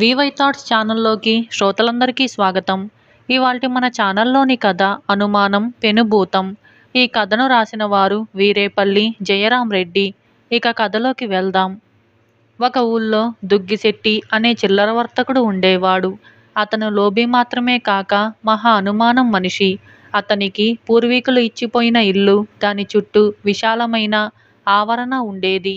VY thoughts ఛానల్లోకి శ్రోతలందరికీ స్వాగతం ఇవాళ మన ఛానల్లోని కథ అనుమానం పెనుభూతం ఈ కథను రాసిన వారు వీరేపల్లి జయరాం రెడ్డి ఇక కథలోకి వెళ్దాం ఒక ఊళ్ళో దుగ్గిశెట్టి అనే చిల్లర వర్తకుడు ఉండేవాడు అతను లోబి మాత్రమే కాక మహా అనుమానం మనిషి అతనికి పూర్వీకులు ఇచ్చిపోయిన ఇల్లు దాని చుట్టూ విశాలమైన ఆవరణ ఉండేది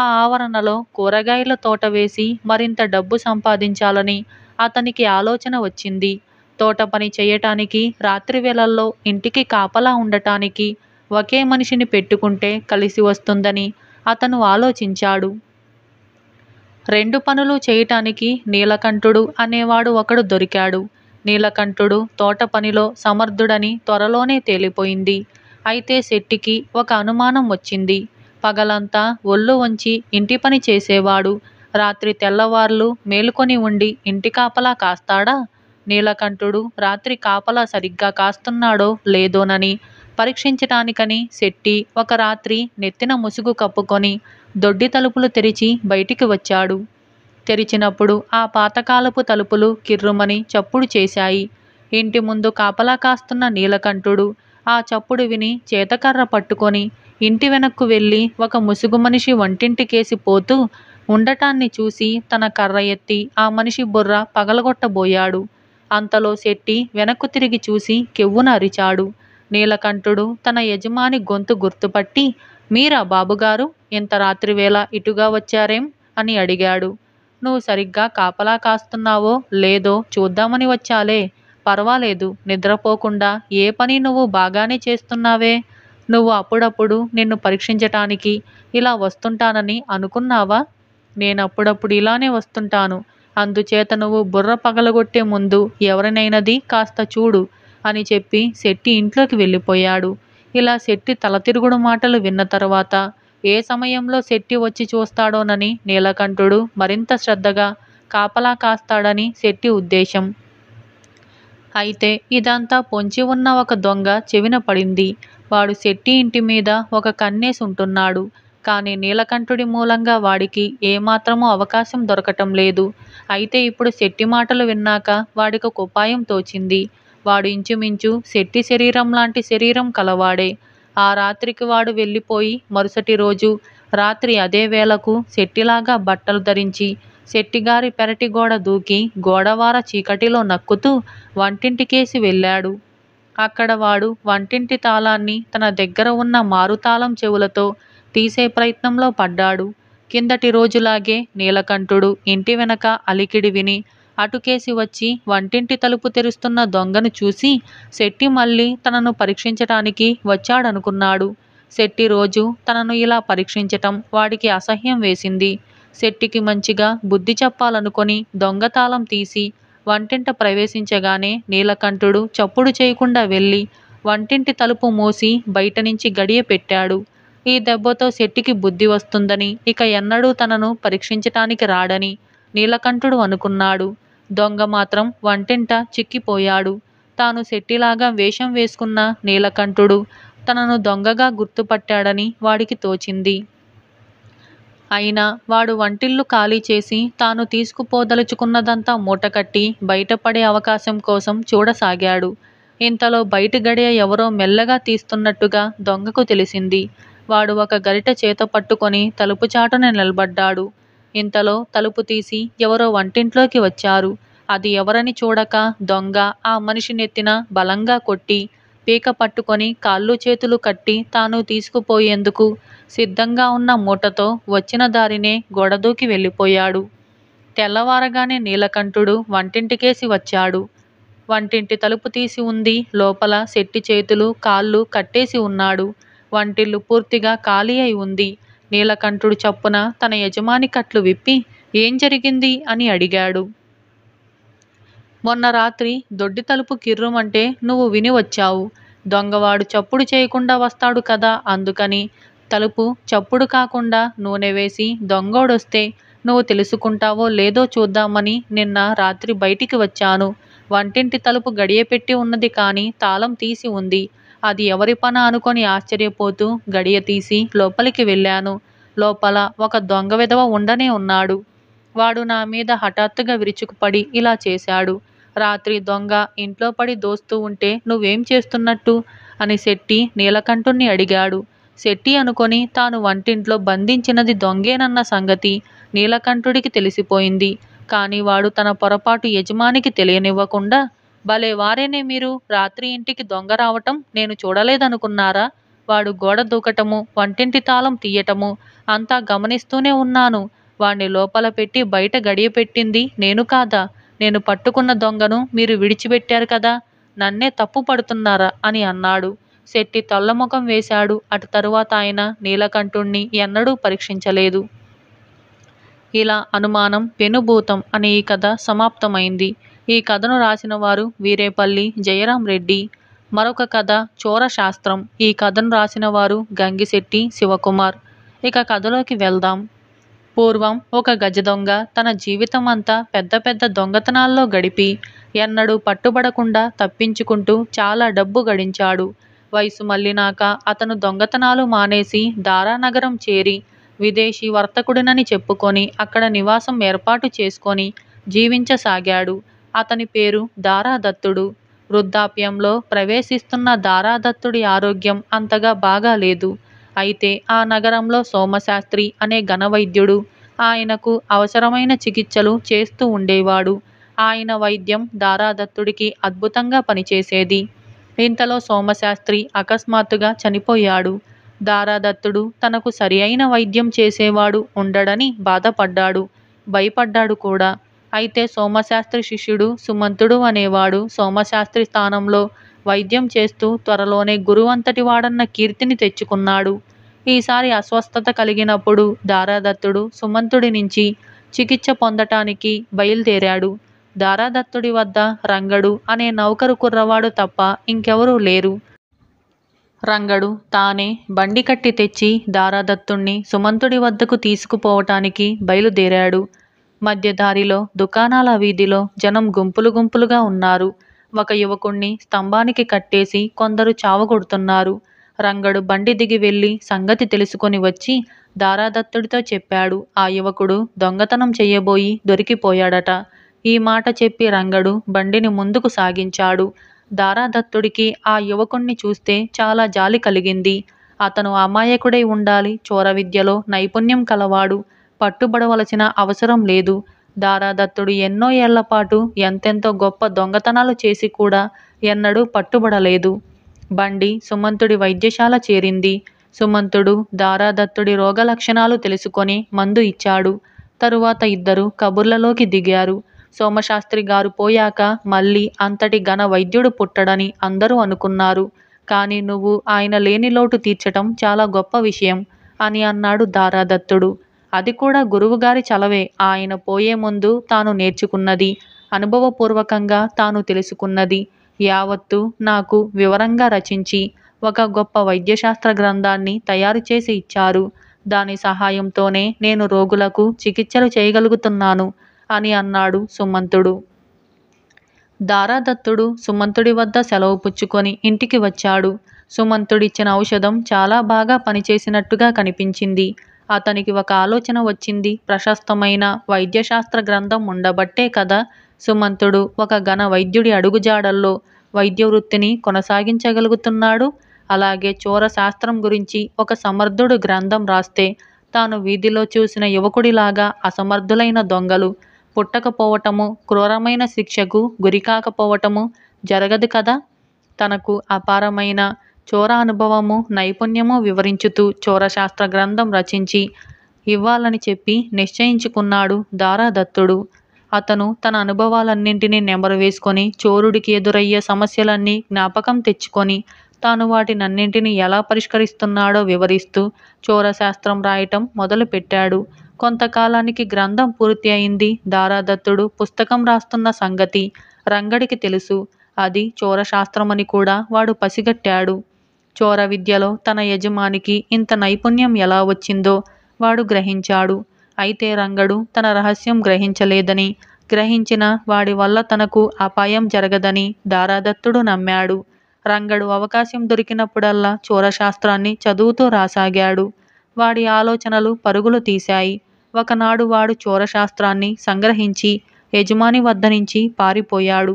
ఆ ఆవరణలో కూరగాయల తోట వేసి మరింత డబ్బు సంపాదించాలని అతనికి ఆలోచన వచ్చింది తోట పని చేయటానికి రాత్రి వేళల్లో ఇంటికి కాపలా ఉండటానికి ఒకే మనిషిని పెట్టుకుంటే కలిసి వస్తుందని అతను ఆలోచించాడు రెండు పనులు చేయటానికి నీలకంఠుడు అనేవాడు ఒకడు దొరికాడు నీలకంఠుడు తోట పనిలో సమర్థుడని త్వరలోనే తేలిపోయింది అయితే శెట్టికి ఒక అనుమానం వచ్చింది పగలంతా ఒళ్ళు వంచి ఇంటి పని చేసేవాడు రాత్రి తెల్లవార్లు మేలుకొని ఉండి ఇంటి కాపలా కాస్తాడా నీలకంఠుడు రాత్రి కాపలా సరిగ్గా కాస్తున్నాడో లేదోనని పరీక్షించటానికని శెట్టి ఒక రాత్రి నెత్తిన ముసుగు కప్పుకొని దొడ్డి తలుపులు తెరిచి బయటికి వచ్చాడు తెరిచినప్పుడు ఆ పాతకాలపు తలుపులు కిర్రుమని చప్పుడు చేశాయి ఇంటి ముందు కాపలా కాస్తున్న నీలకంఠుడు ఆ చప్పుడు విని చేతకర్ర పట్టుకొని ఇంటి వెనక్కు వెళ్ళి ఒక ముసుగు మనిషి వంటింటికేసి పోతూ ఉండటాన్ని చూసి తన కర్ర ఎత్తి ఆ మనిషి బుర్ర పగలగొట్టబోయాడు అంతలో శెట్టి వెనక్కు తిరిగి చూసి కెవ్వున అరిచాడు నీలకంఠుడు తన యజమాని గొంతు గుర్తుపట్టి మీరా బాబుగారు ఇంత రాత్రివేళ ఇటుగా వచ్చారేం అని అడిగాడు నువ్వు సరిగ్గా కాపలా కాస్తున్నావో లేదో చూద్దామని వచ్చాలే పర్వాలేదు నిద్రపోకుండా ఏ పని నువ్వు బాగానే చేస్తున్నావే నువ్వు అప్పుడప్పుడు నిన్ను పరీక్షించటానికి ఇలా వస్తుంటానని అనుకున్నావా నేనప్పుడప్పుడు ఇలానే వస్తుంటాను అందుచేత నువ్వు బుర్ర పగలగొట్టే ముందు ఎవరినైనది కాస్త చూడు అని చెప్పి శెట్టి ఇంట్లోకి వెళ్ళిపోయాడు ఇలా శెట్టి తలతిరుగుడు మాటలు విన్న తర్వాత ఏ సమయంలో శెట్టి వచ్చి చూస్తాడోనని నీలకంఠుడు మరింత శ్రద్ధగా కాపలా కాస్తాడని శెట్టి ఉద్దేశం అయితే ఇదంతా పొంచి ఉన్న ఒక దొంగ చెవిన పడింది వాడు శెట్టి ఇంటి మీద ఒక ఉంటున్నాడు కానీ నీలకంఠుడి మూలంగా వాడికి ఏమాత్రమూ అవకాశం దొరకటం లేదు అయితే ఇప్పుడు శెట్టి మాటలు విన్నాక ఒక ఉపాయం తోచింది వాడు ఇంచుమించు శెట్టి శరీరం లాంటి శరీరం కలవాడే ఆ రాత్రికి వాడు వెళ్ళిపోయి మరుసటి రోజు రాత్రి అదే వేళకు శెట్టిలాగా బట్టలు ధరించి శెట్టిగారి పెరటి గోడ దూకి గోడవార చీకటిలో నక్కుతూ వంటింటికేసి వెళ్ళాడు అక్కడ వాడు వంటింటి తాళాన్ని తన దగ్గర ఉన్న మారుతాళం చెవులతో తీసే ప్రయత్నంలో పడ్డాడు కిందటి రోజులాగే నీలకంఠుడు ఇంటి వెనక అలికిడి విని అటుకేసి వచ్చి వంటింటి తలుపు తెరుస్తున్న దొంగను చూసి శెట్టి మళ్ళీ తనను పరీక్షించటానికి వచ్చాడనుకున్నాడు శెట్టి రోజు తనను ఇలా పరీక్షించటం వాడికి అసహ్యం వేసింది శెట్టికి మంచిగా బుద్ధి చెప్పాలనుకొని దొంగతాళం తీసి వంటింట ప్రవేశించగానే నీలకంఠుడు చప్పుడు చేయకుండా వెళ్ళి వంటింటి తలుపు మూసి బయట నుంచి గడియ పెట్టాడు ఈ దెబ్బతో శెట్టికి బుద్ధి వస్తుందని ఇక ఎన్నడూ తనను పరీక్షించటానికి రాడని నీలకంఠుడు అనుకున్నాడు దొంగ మాత్రం వంటింట చిక్కిపోయాడు తాను శెట్టిలాగా వేషం వేసుకున్న నీలకంఠుడు తనను దొంగగా గుర్తుపట్టాడని వాడికి తోచింది అయినా వాడు వంటిల్లు ఖాళీ చేసి తాను తీసుకుపోదలుచుకున్నదంతా మూటకట్టి బయటపడే అవకాశం కోసం చూడసాగాడు ఇంతలో బయట గడియ ఎవరో మెల్లగా తీస్తున్నట్టుగా దొంగకు తెలిసింది వాడు ఒక గరిట చేత పట్టుకొని తలుపు చాటున నిలబడ్డాడు ఇంతలో తలుపు తీసి ఎవరో వంటింట్లోకి వచ్చారు అది ఎవరని చూడక దొంగ ఆ మనిషి నెత్తిన బలంగా కొట్టి పీక పట్టుకొని కాళ్ళు చేతులు కట్టి తాను తీసుకుపోయేందుకు సిద్ధంగా ఉన్న మూటతో వచ్చిన దారినే గోడదూకి వెళ్ళిపోయాడు తెల్లవారగానే నీలకంఠుడు వంటింటికేసి వచ్చాడు వంటింటి తలుపు తీసి ఉంది లోపల శెట్టి చేతులు కాళ్ళు కట్టేసి ఉన్నాడు వంటిల్లు పూర్తిగా ఖాళీ అయి ఉంది నీలకంఠుడు చప్పున తన యజమాని కట్లు విప్పి ఏం జరిగింది అని అడిగాడు మొన్న రాత్రి దొడ్డి తలుపు కిర్రుమంటే నువ్వు విని వచ్చావు దొంగవాడు చప్పుడు చేయకుండా వస్తాడు కదా అందుకని తలుపు చప్పుడు కాకుండా నూనె వేసి దొంగోడొస్తే నువ్వు తెలుసుకుంటావో లేదో చూద్దామని నిన్న రాత్రి బయటికి వచ్చాను వంటింటి తలుపు గడియపెట్టి ఉన్నది కానీ తాళం తీసి ఉంది అది ఎవరి పన అనుకొని ఆశ్చర్యపోతూ గడియ తీసి లోపలికి వెళ్ళాను లోపల ఒక దొంగ విధవ ఉండనే ఉన్నాడు వాడు నా మీద హఠాత్తుగా విరుచుకుపడి ఇలా చేశాడు రాత్రి దొంగ ఇంట్లో పడి దోస్తూ ఉంటే నువ్వేం చేస్తున్నట్టు అని శెట్టి నీలకంఠుణ్ణి అడిగాడు శెట్టి అనుకొని తాను వంటింట్లో బంధించినది దొంగేనన్న సంగతి నీలకంఠుడికి తెలిసిపోయింది కాని వాడు తన పొరపాటు యజమానికి తెలియనివ్వకుండా భలే వారేనే మీరు రాత్రి ఇంటికి దొంగ రావటం నేను చూడలేదనుకున్నారా వాడు గోడ దూకటము వంటింటి తాళం తీయటము అంతా గమనిస్తూనే ఉన్నాను వాణ్ణి లోపల పెట్టి బయట గడియ పెట్టింది నేను కాదా నేను పట్టుకున్న దొంగను మీరు విడిచిపెట్టారు కదా నన్నే తప్పు పడుతున్నారా అని అన్నాడు శెట్టి తొల్లముఖం వేశాడు అటు తరువాత ఆయన నీలకంఠుణ్ణి ఎన్నడూ పరీక్షించలేదు ఇలా అనుమానం పెనుభూతం అనే ఈ కథ సమాప్తమైంది ఈ కథను రాసిన వారు వీరేపల్లి జయరాం రెడ్డి మరొక కథ చోర శాస్త్రం ఈ కథను రాసిన వారు గంగిశెట్టి శివకుమార్ ఇక కథలోకి వెళ్దాం పూర్వం ఒక గజ దొంగ తన జీవితం అంతా పెద్ద పెద్ద దొంగతనాల్లో గడిపి ఎన్నడూ పట్టుబడకుండా తప్పించుకుంటూ చాలా డబ్బు గడించాడు వయసు మళ్ళినాక అతను దొంగతనాలు మానేసి దారానగరం చేరి విదేశీ వర్తకుడినని చెప్పుకొని అక్కడ నివాసం ఏర్పాటు చేసుకొని జీవించసాగాడు అతని పేరు దారాదత్తుడు వృద్ధాప్యంలో ప్రవేశిస్తున్న దారాదత్తుడి ఆరోగ్యం అంతగా బాగాలేదు అయితే ఆ నగరంలో సోమశాస్త్రి అనే ఘనవైద్యుడు ఆయనకు అవసరమైన చికిత్సలు చేస్తూ ఉండేవాడు ఆయన వైద్యం దారాదత్తుడికి అద్భుతంగా పనిచేసేది ఇంతలో సోమశాస్త్రి అకస్మాత్తుగా చనిపోయాడు దారాదత్తుడు తనకు సరి వైద్యం చేసేవాడు ఉండడని బాధపడ్డాడు భయపడ్డాడు కూడా అయితే సోమశాస్త్రి శిష్యుడు సుమంతుడు అనేవాడు సోమశాస్త్రి స్థానంలో వైద్యం చేస్తూ త్వరలోనే గురువంతటి వాడన్న కీర్తిని తెచ్చుకున్నాడు ఈసారి అస్వస్థత కలిగినప్పుడు దారాదత్తుడు సుమంతుడి నుంచి చికిత్స పొందటానికి బయలుదేరాడు దారాదత్తుడి వద్ద రంగడు అనే నౌకరు కుర్రవాడు తప్ప ఇంకెవరూ లేరు రంగడు తానే బండి కట్టి తెచ్చి దారాదత్తుణ్ణి సుమంతుడి వద్దకు తీసుకుపోవటానికి బయలుదేరాడు మధ్యదారిలో దుకాణాల వీధిలో జనం గుంపులు గుంపులుగా ఉన్నారు ఒక యువకుణ్ణి స్తంభానికి కట్టేసి కొందరు చావగొడుతున్నారు రంగడు బండి దిగి వెళ్ళి సంగతి తెలుసుకొని వచ్చి దారాదత్తుడితో చెప్పాడు ఆ యువకుడు దొంగతనం చెయ్యబోయి దొరికిపోయాడట ఈ మాట చెప్పి రంగడు బండిని ముందుకు సాగించాడు దారాదత్తుడికి ఆ యువకుణ్ణి చూస్తే చాలా జాలి కలిగింది అతను అమాయకుడై ఉండాలి చోర విద్యలో నైపుణ్యం కలవాడు పట్టుబడవలసిన అవసరం లేదు దారాదత్తుడు ఎన్నో పాటు ఎంతెంతో గొప్ప దొంగతనాలు చేసి కూడా ఎన్నడూ పట్టుబడలేదు బండి సుమంతుడి వైద్యశాల చేరింది సుమంతుడు దారాదత్తుడి లక్షణాలు తెలుసుకొని మందు ఇచ్చాడు తరువాత ఇద్దరు కబుర్లలోకి దిగారు సోమశాస్త్రి గారు పోయాక మళ్ళీ అంతటి ఘన వైద్యుడు పుట్టడని అందరూ అనుకున్నారు కానీ నువ్వు ఆయన లేని లోటు తీర్చటం చాలా గొప్ప విషయం అని అన్నాడు దారాదత్తుడు అది కూడా గురువుగారి చలవే ఆయన పోయే ముందు తాను నేర్చుకున్నది అనుభవపూర్వకంగా తాను తెలుసుకున్నది యావత్తు నాకు వివరంగా రచించి ఒక గొప్ప వైద్యశాస్త్ర గ్రంథాన్ని తయారు చేసి ఇచ్చారు దాని సహాయంతోనే నేను రోగులకు చికిత్సలు చేయగలుగుతున్నాను అని అన్నాడు సుమంతుడు దారాదత్తుడు సుమంతుడి వద్ద సెలవు పుచ్చుకొని ఇంటికి వచ్చాడు సుమంతుడిచ్చిన ఔషధం చాలా బాగా పనిచేసినట్టుగా కనిపించింది అతనికి ఒక ఆలోచన వచ్చింది ప్రశస్తమైన వైద్యశాస్త్ర గ్రంథం ఉండబట్టే కదా సుమంతుడు ఒక ఘన వైద్యుడి అడుగుజాడల్లో వైద్య వృత్తిని కొనసాగించగలుగుతున్నాడు అలాగే చోర శాస్త్రం గురించి ఒక సమర్థుడు గ్రంథం రాస్తే తాను వీధిలో చూసిన యువకుడిలాగా అసమర్థులైన దొంగలు పుట్టకపోవటము క్రూరమైన శిక్షకు గురికాకపోవటము జరగదు కదా తనకు అపారమైన చోర అనుభవము నైపుణ్యము వివరించుతూ చోరశాస్త్ర గ్రంథం రచించి ఇవ్వాలని చెప్పి నిశ్చయించుకున్నాడు దారాదత్తుడు అతను తన అనుభవాలన్నింటినీ నెంబరు వేసుకొని చోరుడికి ఎదురయ్యే సమస్యలన్నీ జ్ఞాపకం తెచ్చుకొని తాను వాటినన్నింటినీ ఎలా పరిష్కరిస్తున్నాడో వివరిస్తూ చోరశాస్త్రం రాయటం మొదలుపెట్టాడు కొంతకాలానికి గ్రంథం పూర్తి అయింది దారాదత్తుడు పుస్తకం రాస్తున్న సంగతి రంగడికి తెలుసు అది చోరశాస్త్రమని కూడా వాడు పసిగట్టాడు చోర విద్యలో తన యజమానికి ఇంత నైపుణ్యం ఎలా వచ్చిందో వాడు గ్రహించాడు అయితే రంగడు తన రహస్యం గ్రహించలేదని గ్రహించిన వాడి వల్ల తనకు అపాయం జరగదని దారాదత్తుడు నమ్మాడు రంగడు అవకాశం దొరికినప్పుడల్లా చోరశాస్త్రాన్ని చదువుతూ రాసాగాడు వాడి ఆలోచనలు పరుగులు తీశాయి ఒకనాడు వాడు చోరశాస్త్రాన్ని సంగ్రహించి యజమాని వద్ద నుంచి పారిపోయాడు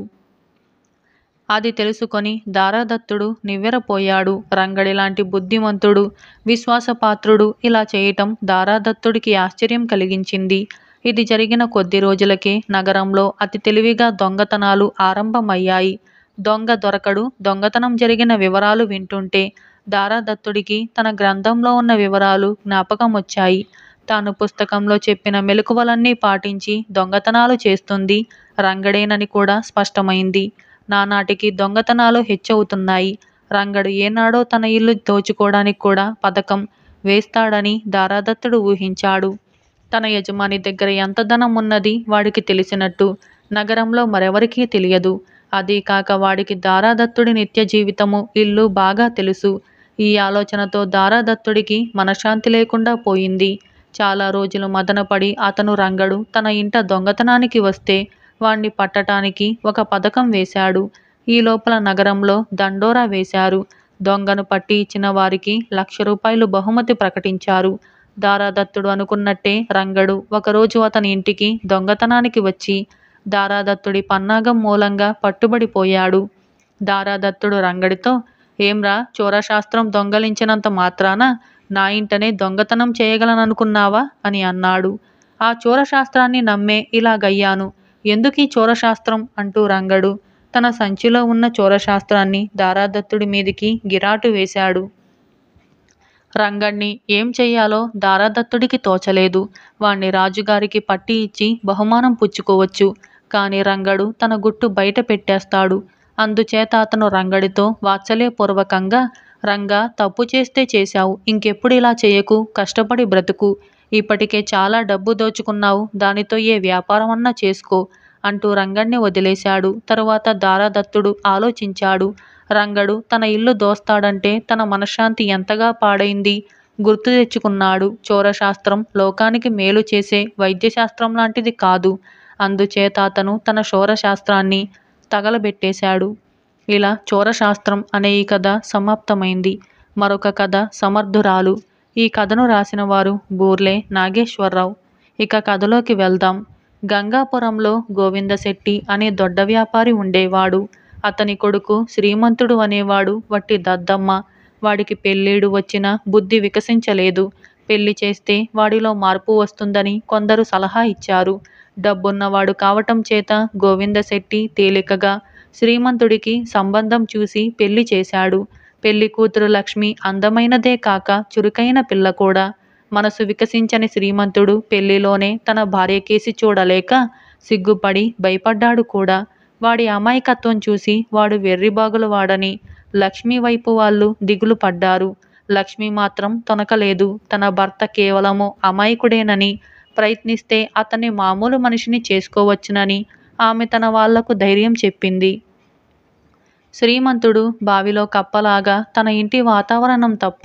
అది తెలుసుకొని దారాదత్తుడు నివ్వెరపోయాడు రంగడిలాంటి బుద్ధిమంతుడు విశ్వాసపాత్రుడు ఇలా చేయటం దారాదత్తుడికి ఆశ్చర్యం కలిగించింది ఇది జరిగిన కొద్ది రోజులకే నగరంలో అతి తెలివిగా దొంగతనాలు ఆరంభమయ్యాయి దొంగ దొరకడు దొంగతనం జరిగిన వివరాలు వింటుంటే దారాదత్తుడికి తన గ్రంథంలో ఉన్న వివరాలు జ్ఞాపకం వచ్చాయి తాను పుస్తకంలో చెప్పిన మెలకువలన్నీ పాటించి దొంగతనాలు చేస్తుంది రంగడేనని కూడా స్పష్టమైంది నానాటికి దొంగతనాలు హెచ్చవుతున్నాయి. రంగడు ఏనాడో తన ఇల్లు దోచుకోవడానికి కూడా పథకం వేస్తాడని దారాదత్తుడు ఊహించాడు. తన యజమాని దగ్గర ఎంత ధనం ఉన్నది వాడికి తెలిసినట్టు నగరంలో మరెవరికీ తెలియదు. కాక వాడికి దారాదత్తుడి నిత్య జీవితము ఇల్లు బాగా తెలుసు. ఈ ఆలోచనతో దారాదత్తుడికి మనశ్శాంతి లేకుండా పోయింది. చాలా రోజులు మదనపడి అతను రంగడు తన ఇంట దొంగతనానికి వస్తే వాణ్ణి పట్టటానికి ఒక పథకం వేశాడు ఈ లోపల నగరంలో దండోరా వేశారు దొంగను పట్టి ఇచ్చిన వారికి లక్ష రూపాయలు బహుమతి ప్రకటించారు దారాదత్తుడు అనుకున్నట్టే రంగడు ఒకరోజు అతని ఇంటికి దొంగతనానికి వచ్చి దారాదత్తుడి పన్నాగం మూలంగా పట్టుబడిపోయాడు దారాదత్తుడు రంగడితో ఏంరా చోరశాస్త్రం దొంగలించినంత మాత్రాన నా ఇంటనే దొంగతనం చేయగలననుకున్నావా అని అన్నాడు ఆ చోరశాస్త్రాన్ని నమ్మే ఇలాగయ్యాను ఎందుకీ చోరశాస్త్రం అంటూ రంగడు తన సంచిలో ఉన్న చోరశాస్త్రాన్ని దారాదత్తుడి మీదికి గిరాటు వేశాడు రంగణ్ణి ఏం చెయ్యాలో దారాదత్తుడికి తోచలేదు వాణ్ణి రాజుగారికి పట్టి ఇచ్చి బహుమానం పుచ్చుకోవచ్చు కాని రంగడు తన గుట్టు బయట పెట్టేస్తాడు అందుచేత అతను రంగడితో వాత్సల్యపూర్వకంగా రంగా తప్పు చేస్తే చేశావు ఇంకెప్పుడు ఇలా చేయకు కష్టపడి బ్రతుకు ఇప్పటికే చాలా డబ్బు దోచుకున్నావు దానితో ఏ వ్యాపారం అన్నా చేసుకో అంటూ రంగణ్ణి వదిలేశాడు తరువాత దారాదత్తుడు ఆలోచించాడు రంగడు తన ఇల్లు దోస్తాడంటే తన మనశ్శాంతి ఎంతగా పాడైంది గుర్తు తెచ్చుకున్నాడు చోరశాస్త్రం లోకానికి మేలు చేసే వైద్యశాస్త్రం లాంటిది కాదు అందుచేత అతను తన శోరశాస్త్రాన్ని తగలబెట్టేశాడు ఇలా చోరశాస్త్రం అనే ఈ కథ సమాప్తమైంది మరొక కథ సమర్థురాలు ఈ కథను రాసిన వారు బూర్లే నాగేశ్వరరావు ఇక కథలోకి వెళ్దాం గంగాపురంలో గోవిందశెట్టి అనే దొడ్డ వ్యాపారి ఉండేవాడు అతని కొడుకు శ్రీమంతుడు అనేవాడు వట్టి దద్దమ్మ వాడికి పెళ్ళేడు వచ్చిన బుద్ధి వికసించలేదు పెళ్లి చేస్తే వాడిలో మార్పు వస్తుందని కొందరు సలహా ఇచ్చారు డబ్బున్నవాడు కావటం చేత గోవిందశెట్టి తేలికగా శ్రీమంతుడికి సంబంధం చూసి పెళ్లి చేశాడు పెళ్లి కూతురు లక్ష్మి అందమైనదే కాక చురుకైన పిల్ల కూడా మనసు వికసించని శ్రీమంతుడు పెళ్లిలోనే తన భార్యకేసి చూడలేక సిగ్గుపడి భయపడ్డాడు కూడా వాడి అమాయకత్వం చూసి వాడు వెర్రిబాగులు వాడని లక్ష్మి వైపు వాళ్ళు దిగులు పడ్డారు లక్ష్మి మాత్రం తొనకలేదు తన భర్త కేవలము అమాయకుడేనని ప్రయత్నిస్తే అతన్ని మామూలు మనిషిని చేసుకోవచ్చునని ఆమె తన వాళ్లకు ధైర్యం చెప్పింది శ్రీమంతుడు బావిలో కప్పలాగా తన ఇంటి వాతావరణం తప్ప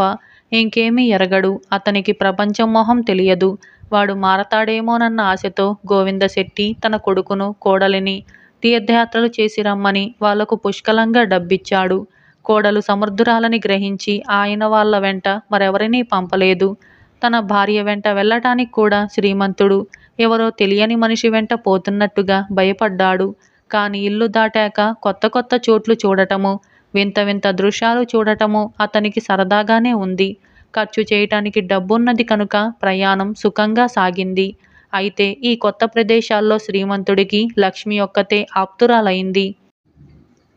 ఇంకేమీ ఎరగడు అతనికి ప్రపంచం మొహం తెలియదు వాడు మారతాడేమోనన్న ఆశతో గోవిందశెట్టి తన కొడుకును కోడలిని తీర్థయాత్రలు చేసి రమ్మని వాళ్లకు పుష్కలంగా డబ్బిచ్చాడు కోడలు సమర్థురాలని గ్రహించి ఆయన వాళ్ళ వెంట మరెవరినీ పంపలేదు తన భార్య వెంట వెళ్ళటానికి కూడా శ్రీమంతుడు ఎవరో తెలియని మనిషి వెంట పోతున్నట్టుగా భయపడ్డాడు కానీ ఇల్లు దాటాక కొత్త కొత్త చోట్లు చూడటము వింత వింత దృశ్యాలు చూడటము అతనికి సరదాగానే ఉంది ఖర్చు చేయటానికి డబ్బున్నది కనుక ప్రయాణం సుఖంగా సాగింది అయితే ఈ కొత్త ప్రదేశాల్లో శ్రీమంతుడికి లక్ష్మి ఒక్కతే ఆప్తురాలైంది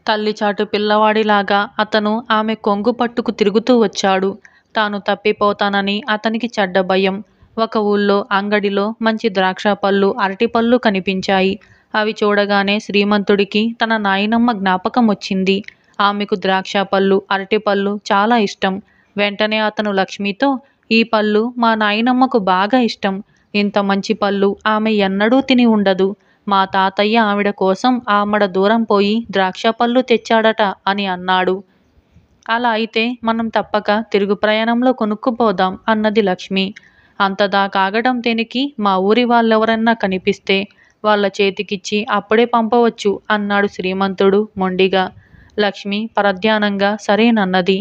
తల్లిచాటు పిల్లవాడిలాగా అతను ఆమె కొంగు పట్టుకు తిరుగుతూ వచ్చాడు తాను తప్పిపోతానని అతనికి చెడ్డ భయం ఒక ఊళ్ళో అంగడిలో మంచి ద్రాక్ష పళ్ళు అరటిపళ్ళు కనిపించాయి అవి చూడగానే శ్రీమంతుడికి తన నాయనమ్మ జ్ఞాపకం వచ్చింది ఆమెకు ద్రాక్ష పళ్ళు అరటి పళ్ళు చాలా ఇష్టం వెంటనే అతను లక్ష్మితో ఈ పళ్ళు మా నాయనమ్మకు బాగా ఇష్టం ఇంత మంచి పళ్ళు ఆమె ఎన్నడూ తిని ఉండదు మా తాతయ్య ఆవిడ కోసం ఆమెడ దూరం పోయి ద్రాక్ష పళ్ళు తెచ్చాడట అని అన్నాడు అలా అయితే మనం తప్పక తిరుగు ప్రయాణంలో కొనుక్కుపోదాం అన్నది లక్ష్మి అంతదా కాగడం దేనికి మా ఊరి వాళ్ళెవరన్నా కనిపిస్తే వాళ్ళ చేతికిచ్చి అప్పుడే పంపవచ్చు అన్నాడు శ్రీమంతుడు మొండిగా లక్ష్మి పరధ్యానంగా సరేనన్నది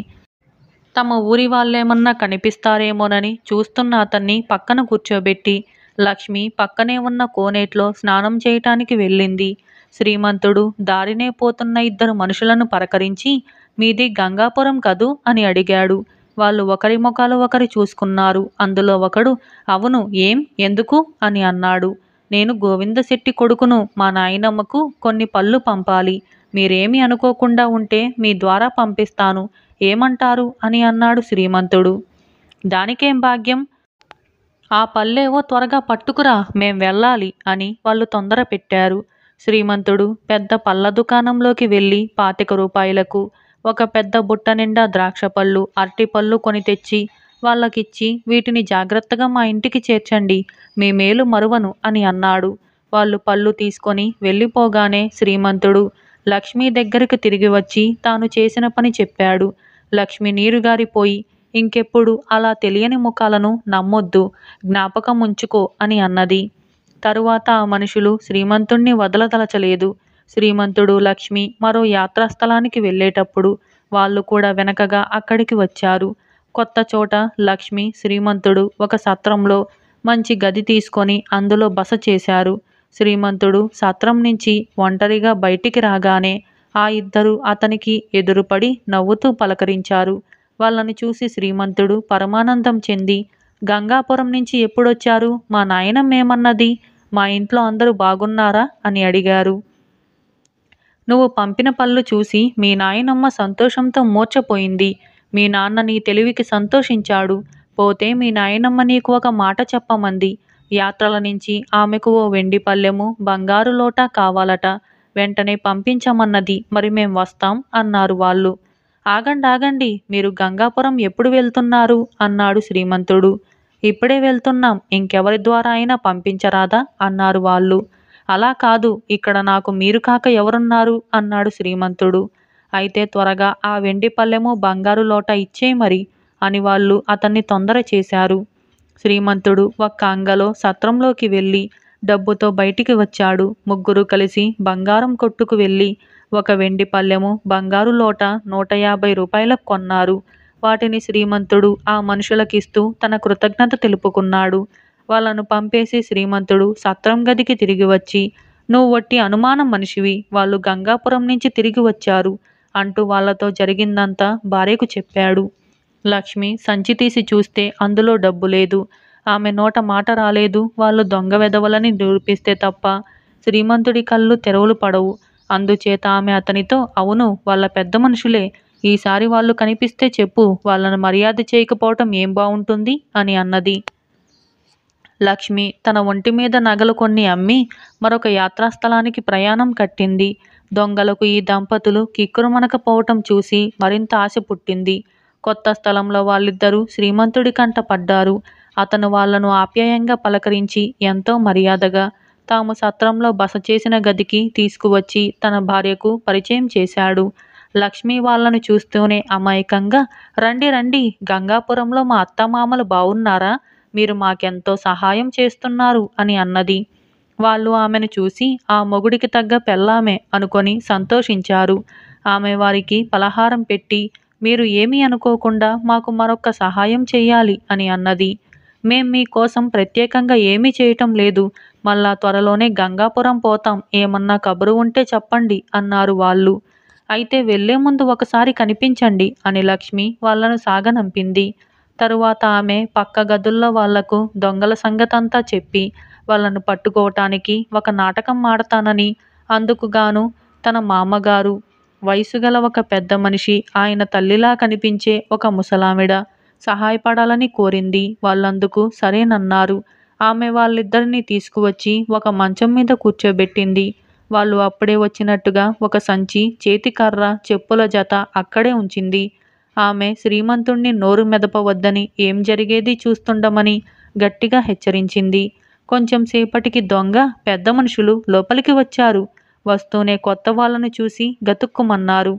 తమ ఊరి వాళ్ళేమన్నా కనిపిస్తారేమోనని చూస్తున్న అతన్ని పక్కన కూర్చోబెట్టి లక్ష్మి పక్కనే ఉన్న కోనేట్లో స్నానం చేయటానికి వెళ్ళింది శ్రీమంతుడు దారినే పోతున్న ఇద్దరు మనుషులను పరకరించి మీది గంగాపురం కదూ అని అడిగాడు వాళ్ళు ఒకరి ముఖాలు ఒకరు చూసుకున్నారు అందులో ఒకడు అవును ఏం ఎందుకు అని అన్నాడు నేను గోవిందశెట్టి కొడుకును మా నాయనమ్మకు కొన్ని పళ్ళు పంపాలి మీరేమి అనుకోకుండా ఉంటే మీ ద్వారా పంపిస్తాను ఏమంటారు అని అన్నాడు శ్రీమంతుడు దానికేం భాగ్యం ఆ పల్లెవో త్వరగా పట్టుకురా మేం వెళ్ళాలి అని వాళ్ళు తొందర పెట్టారు శ్రీమంతుడు పెద్ద పళ్ళ దుకాణంలోకి వెళ్ళి పాతిక రూపాయలకు ఒక పెద్ద బుట్ట నిండా ద్రాక్ష పళ్ళు అరటిపళ్ళు కొని తెచ్చి వాళ్ళకిచ్చి వీటిని జాగ్రత్తగా మా ఇంటికి చేర్చండి మీ మేలు మరువను అని అన్నాడు వాళ్ళు పళ్ళు తీసుకొని వెళ్ళిపోగానే శ్రీమంతుడు లక్ష్మి దగ్గరికి తిరిగి వచ్చి తాను చేసిన పని చెప్పాడు లక్ష్మి నీరుగారిపోయి ఇంకెప్పుడు అలా తెలియని ముఖాలను నమ్మొద్దు జ్ఞాపకం ఉంచుకో అని అన్నది తరువాత ఆ మనుషులు శ్రీమంతుణ్ణి వదలదలచలేదు శ్రీమంతుడు లక్ష్మి మరో యాత్రాస్థలానికి వెళ్ళేటప్పుడు వాళ్ళు కూడా వెనకగా అక్కడికి వచ్చారు కొత్త చోట లక్ష్మి శ్రీమంతుడు ఒక సత్రంలో మంచి గది తీసుకొని అందులో బస చేశారు శ్రీమంతుడు సత్రం నుంచి ఒంటరిగా బయటికి రాగానే ఆ ఇద్దరు అతనికి ఎదురుపడి నవ్వుతూ పలకరించారు వాళ్ళని చూసి శ్రీమంతుడు పరమానందం చెంది గంగాపురం నుంచి ఎప్పుడొచ్చారు మా ఏమన్నది మా ఇంట్లో అందరూ బాగున్నారా అని అడిగారు నువ్వు పంపిన పళ్ళు చూసి మీ నాయనమ్మ సంతోషంతో మూర్చపోయింది మీ నాన్న నీ తెలివికి సంతోషించాడు పోతే మీ నాయనమ్మ నీకు ఒక మాట చెప్పమంది యాత్రల నుంచి ఆమెకు ఓ వెండి పల్లెము బంగారు లోటా కావాలట వెంటనే పంపించమన్నది మరి మేం వస్తాం అన్నారు వాళ్ళు ఆగండి ఆగండి మీరు గంగాపురం ఎప్పుడు వెళ్తున్నారు అన్నాడు శ్రీమంతుడు ఇప్పుడే వెళ్తున్నాం ఇంకెవరి ద్వారా అయినా పంపించరాదా అన్నారు వాళ్ళు అలా కాదు ఇక్కడ నాకు మీరు కాక ఎవరున్నారు అన్నాడు శ్రీమంతుడు అయితే త్వరగా ఆ వెండి పళ్ళెము బంగారు లోట ఇచ్చేయి మరి అని వాళ్ళు అతన్ని తొందర చేశారు శ్రీమంతుడు ఒక్క అంగలో సత్రంలోకి వెళ్ళి డబ్బుతో బయటికి వచ్చాడు ముగ్గురు కలిసి బంగారం కొట్టుకు వెళ్ళి ఒక వెండి పళ్ళెము బంగారు లోట నూట యాభై రూపాయలకు కొన్నారు వాటిని శ్రీమంతుడు ఆ మనుషులకిస్తూ తన కృతజ్ఞత తెలుపుకున్నాడు వాళ్ళను పంపేసి శ్రీమంతుడు సత్రం గదికి తిరిగి వచ్చి నువ్వు వట్టి అనుమానం మనిషివి వాళ్ళు గంగాపురం నుంచి తిరిగి వచ్చారు అంటూ వాళ్ళతో జరిగిందంతా భార్యకు చెప్పాడు లక్ష్మి సంచి తీసి చూస్తే అందులో డబ్బు లేదు ఆమె నోట మాట రాలేదు వాళ్ళు దొంగ వెదవలని నిరూపిస్తే తప్ప శ్రీమంతుడి కళ్ళు తెరవులు పడవు అందుచేత ఆమె అతనితో అవును వాళ్ళ పెద్ద మనుషులే ఈసారి వాళ్ళు కనిపిస్తే చెప్పు వాళ్ళను మర్యాద చేయకపోవటం ఏం బాగుంటుంది అని అన్నది లక్ష్మి తన ఒంటి మీద నగలు కొన్ని అమ్మి మరొక యాత్రాస్థలానికి ప్రయాణం కట్టింది దొంగలకు ఈ దంపతులు కిక్కురుమనకపోవటం చూసి మరింత ఆశ పుట్టింది కొత్త స్థలంలో వాళ్ళిద్దరూ శ్రీమంతుడి కంట పడ్డారు అతను వాళ్లను ఆప్యాయంగా పలకరించి ఎంతో మర్యాదగా తాము సత్రంలో బస చేసిన గదికి తీసుకువచ్చి తన భార్యకు పరిచయం చేశాడు లక్ష్మి వాళ్ళను చూస్తూనే అమాయకంగా రండి రండి గంగాపురంలో మా అత్తమామలు బావున్నారా మీరు మాకెంతో సహాయం చేస్తున్నారు అని అన్నది వాళ్ళు ఆమెను చూసి ఆ మొగుడికి తగ్గ పెళ్ళామే అనుకొని సంతోషించారు ఆమె వారికి పలహారం పెట్టి మీరు ఏమీ అనుకోకుండా మాకు మరొక్క సహాయం చేయాలి అని అన్నది మేం మీకోసం ప్రత్యేకంగా ఏమీ చేయటం లేదు మళ్ళా త్వరలోనే గంగాపురం పోతాం ఏమన్నా కబురు ఉంటే చెప్పండి అన్నారు వాళ్ళు అయితే వెళ్లే ముందు ఒకసారి కనిపించండి అని లక్ష్మి వాళ్ళను సాగనంపింది తరువాత ఆమె పక్క గదుల్లో వాళ్లకు దొంగల సంగతంతా చెప్పి వాళ్ళను పట్టుకోవటానికి ఒక నాటకం ఆడతానని అందుకుగాను తన మామగారు వయసుగల ఒక పెద్ద మనిషి ఆయన తల్లిలా కనిపించే ఒక ముసలామిడ సహాయపడాలని కోరింది వాళ్ళందుకు సరేనన్నారు ఆమె వాళ్ళిద్దరిని తీసుకువచ్చి ఒక మంచం మీద కూర్చోబెట్టింది వాళ్ళు అప్పుడే వచ్చినట్టుగా ఒక సంచి చేతికర్ర చెప్పుల జత అక్కడే ఉంచింది ఆమె శ్రీమంతుణ్ణి నోరు మెదపవద్దని ఏం జరిగేది చూస్తుండమని గట్టిగా హెచ్చరించింది కొంచెం సేపటికి దొంగ పెద్ద మనుషులు లోపలికి వచ్చారు వస్తూనే కొత్త వాళ్ళను చూసి గతుక్కుమన్నారు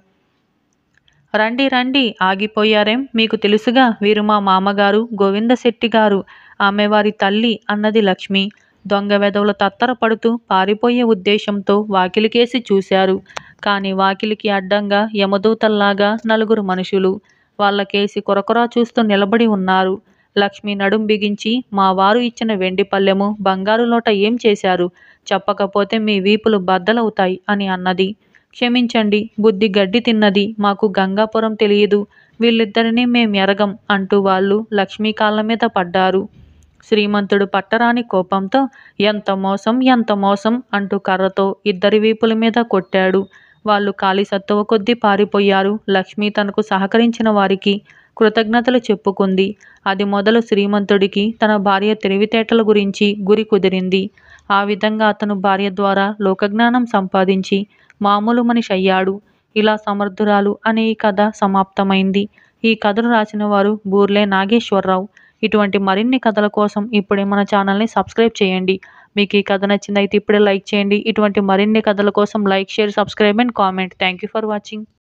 రండి రండి ఆగిపోయారేం మీకు తెలుసుగా వీరు మా మామగారు గోవిందశెట్టి గారు ఆమె వారి తల్లి అన్నది లక్ష్మి దొంగ వెదవులు తత్తరపడుతూ పారిపోయే ఉద్దేశంతో వాకిలికేసి చూశారు కాని వాకిలికి అడ్డంగా యమదూతల్లాగా నలుగురు మనుషులు వాళ్ళకేసి కొరకొరా చూస్తూ నిలబడి ఉన్నారు లక్ష్మి నడుం బిగించి మా వారు ఇచ్చిన వెండి పల్లెము బంగారు లోట ఏం చేశారు చెప్పకపోతే మీ వీపులు బద్దలవుతాయి అని అన్నది క్షమించండి బుద్ధి గడ్డి తిన్నది మాకు గంగాపురం తెలియదు వీళ్ళిద్దరినీ మేం ఎరగం అంటూ వాళ్ళు లక్ష్మీ కాళ్ళ మీద పడ్డారు శ్రీమంతుడు పట్టరాని కోపంతో ఎంత మోసం ఎంత మోసం అంటూ కర్రతో ఇద్దరి వీపుల మీద కొట్టాడు వాళ్ళు కాలి సత్తువ కొద్దీ పారిపోయారు లక్ష్మి తనకు సహకరించిన వారికి కృతజ్ఞతలు చెప్పుకుంది అది మొదలు శ్రీమంతుడికి తన భార్య తెలివితేటల గురించి గురి కుదిరింది ఆ విధంగా అతను భార్య ద్వారా లోకజ్ఞానం సంపాదించి మామూలు మనిషి అయ్యాడు ఇలా సమర్థురాలు అనే ఈ కథ సమాప్తమైంది ఈ కథను రాసిన వారు బూర్లే నాగేశ్వరరావు ఇటువంటి మరిన్ని కథల కోసం ఇప్పుడే మన ఛానల్ని సబ్స్క్రైబ్ చేయండి మీకు ఈ కథ అయితే ఇప్పుడే లైక్ చేయండి ఇటువంటి మరిన్ని కథల కోసం like share subscribe and comment thank for watching